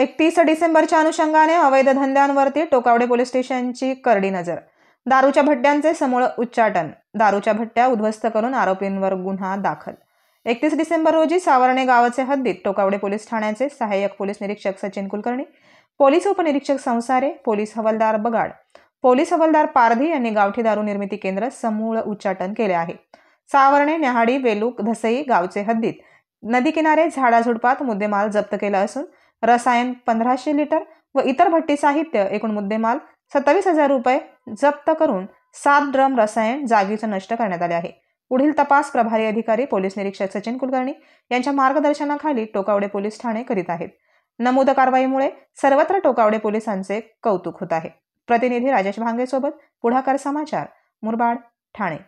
एकतीस डिसेंबरच्या अनुषंगाने अवैध धंद्यांवरती टोकावडे पोलीस स्टेशनची करडी नजर दारूच्या भट्ट्यांचे समूळ उच्चाटन दारूच्या भट्ट्या उद्ध्वस्त करून आरोपींवर गुन्हा दाखल एकतीस डिसेंबर रोजी सावरणे गावाचे हद्दीत टोकावडे पोलीस ठाण्याचे सहाय्यक पोलीस निरीक्षक सचिन कुलकर्णी पोलीस उपनिरीक्षक संसारे पोलीस हवालदार बगाड पोलीस हवालदार पारधी यांनी गावठी दारू निर्मिती केंद्र समूळ उच्चाटन केले आहे सावरणे न्याहाडी वेलूक धसई गावचे हद्दीत नदीकिनारे झाडाझुडपात मुद्देमाल जप्त केला असून रसायन पंधराशे लिटर व इतर भट्टी साहित्य एकूण मुद्देमाल सत्तावीस हजार रुपये जप्त करून सात ड्रम रसायन जागीचं नष्ट करण्यात आले आहे पुढील तपास प्रभारी अधिकारी पोलीस निरीक्षक सचिन कुलकर्णी यांच्या मार्गदर्शनाखाली टोकावडे पोलीस ठाणे करीत आहेत नमूद कारवाईमुळे सर्वत्र टोकावडे पोलिसांचे कौतुक होत आहे प्रतिनिधी राजेश भांगेसोबत पुढाकार समाचार मुरबाड ठाणे